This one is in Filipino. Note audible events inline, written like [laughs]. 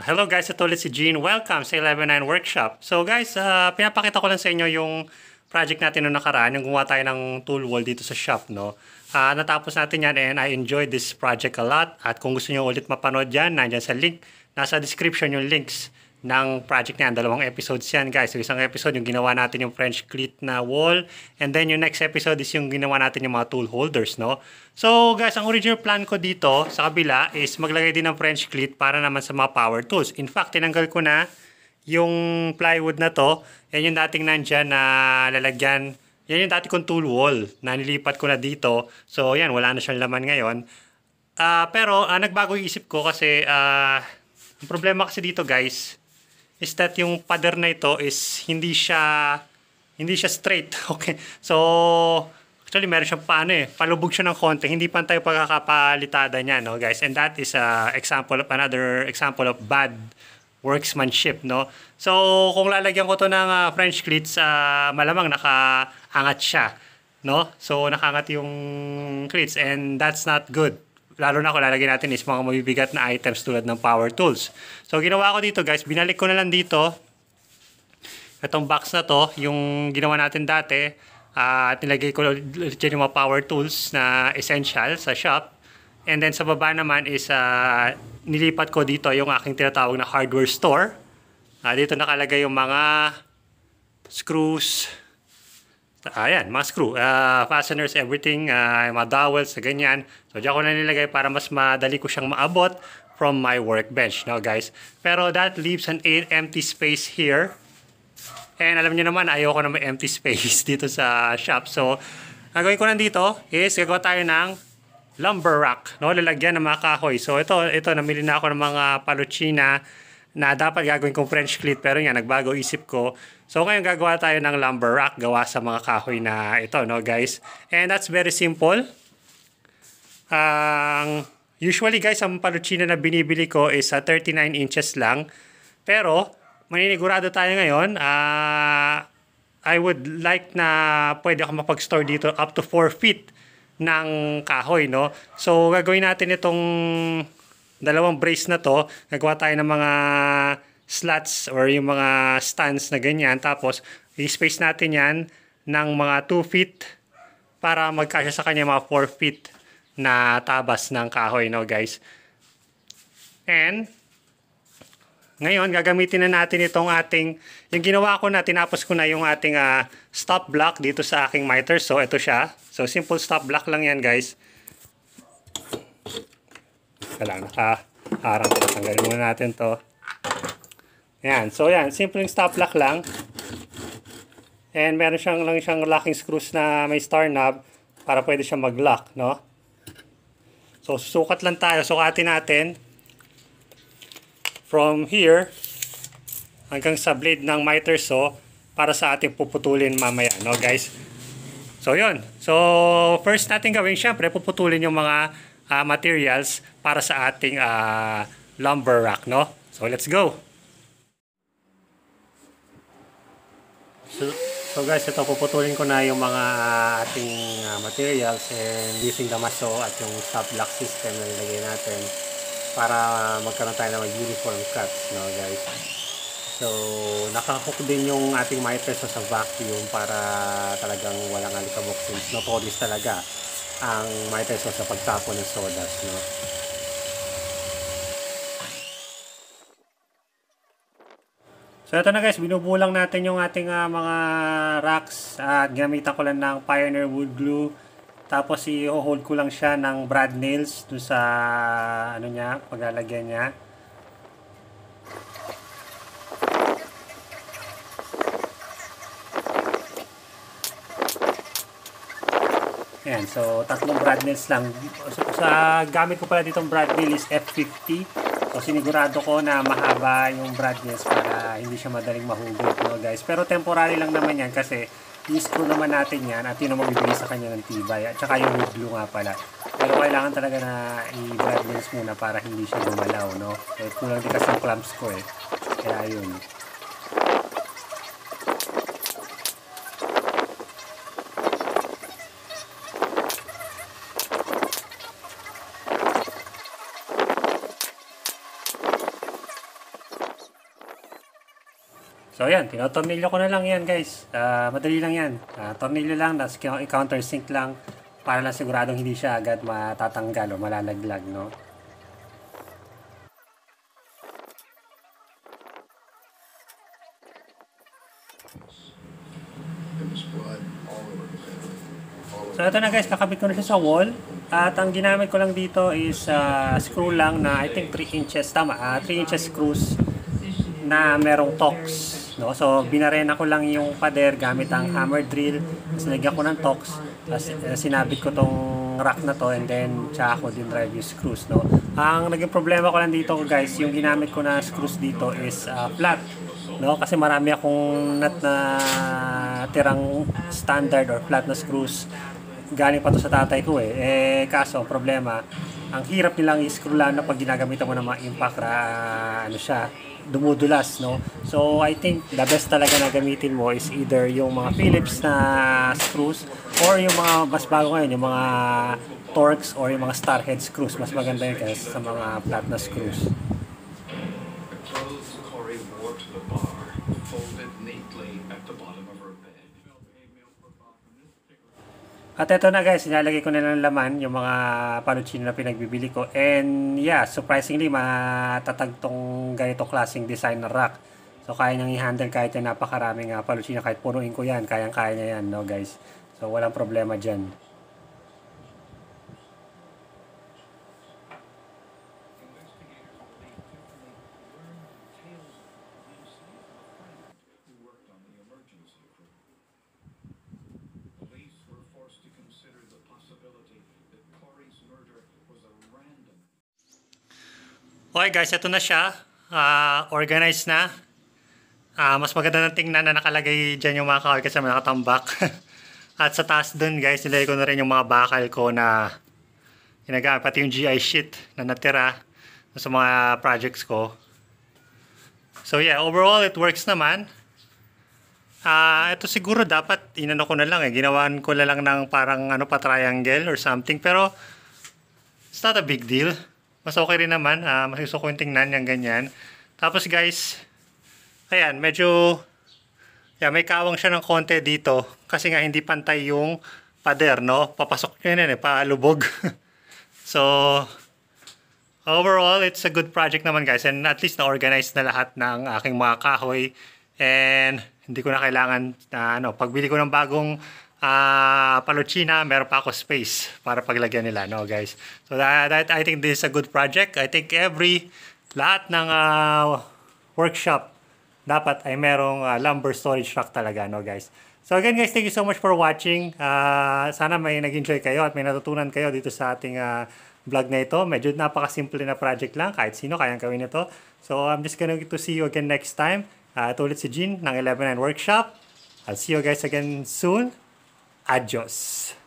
Hello guys, ito ulit si Gene. Welcome sa 119 Workshop. So guys, uh, pinapakita ko lang sa inyo yung project natin noong nakaraan, yung gumawa tayo ng tool wall dito sa shop, no? Uh, natapos natin yan and I enjoyed this project a lot. At kung gusto nyo ulit mapanood yan, nandyan sa link. Nasa description yung links ng project niyan. Dalawang episodes yan guys. So isang episode yung ginawa natin yung French cleat na wall and then yung next episode is yung ginawa natin yung mga tool holders no. So guys, ang original plan ko dito sa kabila is maglagay din ng French cleat para naman sa mga power tools. In fact, tinanggal ko na yung plywood na to. Yan yung dating nandyan na lalagyan. Yan yung dati kong tool wall na nilipat ko na dito. So yan, wala na siyang laman ngayon. Uh, pero uh, nagbago yung isip ko kasi uh, ang problema kasi dito guys, is that yung pader na ito is hindi siya hindi siya straight. [laughs] Okay. So actually meron siyang paano eh, palubog siya ng konti, hindi pa tayo pagkakapalitada niya, no, guys. And that is a example of another example of bad worksmanship, no. So kung lalagyan ko to ng uh, French cleats, uh, malamang nakaangat siya, no. So nakaangat yung cleats and that's not good. Lalo na kung lalagyan natin is mga mabibigat na items tulad ng power tools. So, ginawa ko dito guys, binalik ko na lang dito itong box na to, yung ginawa natin dati. Uh, at nilagay ko dyan yung mga power tools na essential sa shop. And then sa baba naman is uh, nilipat ko dito yung aking tinatawag na hardware store. Uh, dito nakalagay yung mga screws, Ayan, mga screw, uh, fasteners, everything, uh, mga dowels, ganyan. So, diyan ko na nilagay para mas madali ko siyang maabot from my workbench, no guys? Pero that leaves an empty space here. And alam niyo naman, ayoko na may empty [laughs] space dito sa shop. So, gagawin gawin ko nandito is gagawa tayo ng lumber rack, no? Lalagyan ng mga kahoy. So, ito, ito, namili na ako ng mga paluchina, na dapat gagawin kong French cleat pero nga nagbago isip ko. So ngayon gagawa tayo ng lumber rack gawa sa mga kahoy na ito no guys. And that's very simple. Ang uh, usually guys ang paluchino na binibili ko is uh, ah, 39 inches lang. Pero maninigurado tayo ngayon uh, I would like na pwede ako mapag-store dito up to 4 feet ng kahoy no. So gagawin natin itong dalawang brace na to, nagawa tayo ng mga slots or yung mga stands na ganyan. Tapos, i-space natin yan ng mga 2 feet para magkasya sa kanya mga 4 feet na tabas ng kahoy, no guys? And, ngayon, gagamitin na natin itong ating, yung ginawa ko na, tinapos ko na yung ating uh, stop block dito sa aking miter. So, ito siya. So, simple stop block lang yan, guys. Teka lang, nakaharang. Tanggalin muna natin to. Yan. So, ayan. Simpleng stop lock lang. And meron siyang lang siyang locking screws na may star knob para pwede siyang mag-lock, no? So, sukat lang tayo. Sukatin natin from here hanggang sa blade ng miter saw para sa ating puputulin mamaya, no guys? So, yun. So, first natin gawin, syempre, puputulin yung mga uh, materials para sa ating uh, lumber rack, no? So, let's go! So, so guys, ito puputulin ko na yung mga ah, ating uh, materials and using the maso at yung stop block system na nilagay natin para magkaroon tayo ng uniform cuts, no guys? So, nakahook din yung ating my peso sa vacuum para talagang walang alikabok since no polish talaga ang Mighty sa pagtapon ng sodas, no? So ito na guys, binubulang natin yung ating uh, mga racks at uh, ginamitan ko lang ng Pioneer Wood Glue. Tapos i-hold ko lang siya ng brad nails do sa ano niya, paglalagyan niya. Ayan, so tatlong brad nails lang. So, sa gamit ko pala ditong brad nail is F50. So sinigurado ko na mahaba yung brad nails para hindi siya madaling mahugot, no guys. Pero temporary lang naman yan kasi i-screw naman natin yan at yun ang magbibigay sa kanya ng tibay. At saka yung wood glue nga pala. Pero kailangan talaga na i-brad nails muna para hindi siya gumalaw, no? So, kulang din kasi ang clamps ko eh. Kaya yun. So ayan, tinotornilyo ko na lang yan guys. Uh, madali lang yan. Uh, tornilyo lang, tapos countersink lang para lang siguradong hindi siya agad matatanggal o malalaglag. No? So ito na guys, nakabit ko na siya sa wall. At ang ginamit ko lang dito is uh, screw lang na I think 3 inches. Tama, uh, 3 inches screws na merong tox No? So, binarena ko lang yung pader gamit ang hammer drill. Tapos nilagyan ko ng tox. Tapos uh, sinabit ko tong rack na to and then tsaka ako din drive yung screws. No? Ang naging problema ko lang dito guys, yung ginamit ko na screws dito is uh, flat. No? Kasi marami akong nut na tirang standard or flat na screws galing pa to sa tatay ko eh. Eh, kaso, problema, ang hirap nilang i-scrollan na pag ginagamit mo ng mga impact ra, ano siya, dumudulas, no? So, I think the best talaga na gamitin mo is either yung mga Phillips na screws or yung mga mas bago ngayon, yung mga Torx or yung mga star head screws. Mas maganda yun kaysa sa mga flat na screws. Pearls core wore to the bar, it neatly at the bottom of her bed. At ito na guys, nilalagay ko na lang laman yung mga paluchino na pinagbibili ko. And yeah, surprisingly, matatag tong ganito klaseng design na rack. So kaya niyang i-handle kahit yung napakaraming uh, paluchino, kahit punuin ko yan, kayang-kaya niya yan, no guys. So walang problema dyan. Okay guys, ito na siya. Uh, organized na. Uh, mas maganda ng tingnan na nakalagay dyan yung mga kahoy kasi nakatambak. [laughs] At sa taas dun guys, nilagay ko na rin yung mga bakal ko na ginagamit. Pati yung GI sheet na natira sa mga projects ko. So yeah, overall it works naman. Ah, uh, ito siguro dapat inano ko na lang eh. Ginawan ko na lang ng parang ano pa triangle or something pero it's not a big deal. Mas okay rin naman. Uh, mas gusto ko yung tingnan yung ganyan. Tapos guys, ayan, medyo yeah, may kawang siya ng konti dito. Kasi nga hindi pantay yung pader, no? Papasok yun yun eh, paalubog. [laughs] so, overall, it's a good project naman guys. And at least na-organize na lahat ng aking mga kahoy. And hindi ko na kailangan na ano, pagbili ko ng bagong uh, Paluchina, meron pa ako space para paglagyan nila, no guys. So that, that I think this is a good project. I think every lahat ng uh, workshop dapat ay merong uh, lumber storage rack talaga, no guys. So again guys, thank you so much for watching. Uh, sana may nag-enjoy kayo at may natutunan kayo dito sa ating uh, vlog na ito. Medyo napakasimple na project lang. Kahit sino kayang gawin ito. So I'm just gonna to see you again next time. Uh, ito ulit si Jean ng 119 Workshop. I'll see you guys again soon. Adiós.